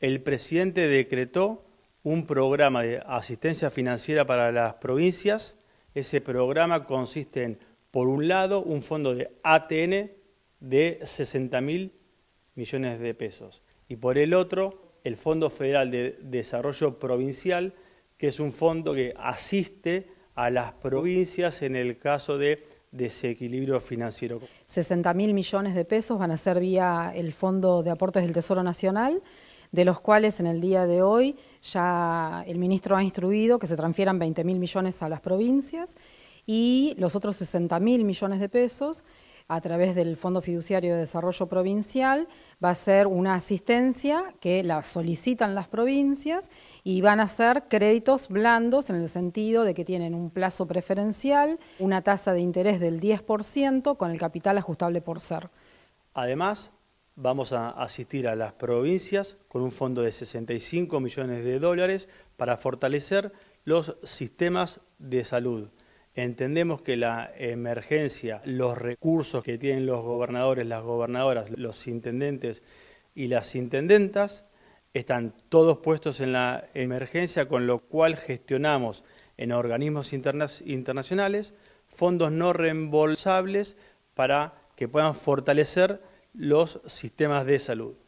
el presidente decretó un programa de asistencia financiera para las provincias. Ese programa consiste en, por un lado, un fondo de ATN de 60 mil millones de pesos y por el otro, el Fondo Federal de Desarrollo Provincial, que es un fondo que asiste a las provincias en el caso de desequilibrio financiero. 60 mil millones de pesos van a ser vía el Fondo de Aportes del Tesoro Nacional de los cuales en el día de hoy ya el ministro ha instruido que se transfieran 20 mil millones a las provincias y los otros 60 mil millones de pesos a través del Fondo Fiduciario de Desarrollo Provincial, va a ser una asistencia que la solicitan las provincias y van a ser créditos blandos en el sentido de que tienen un plazo preferencial, una tasa de interés del 10% con el capital ajustable por ser. Además, vamos a asistir a las provincias con un fondo de 65 millones de dólares para fortalecer los sistemas de salud. Entendemos que la emergencia, los recursos que tienen los gobernadores, las gobernadoras, los intendentes y las intendentas, están todos puestos en la emergencia, con lo cual gestionamos en organismos internacionales fondos no reembolsables para que puedan fortalecer los sistemas de salud.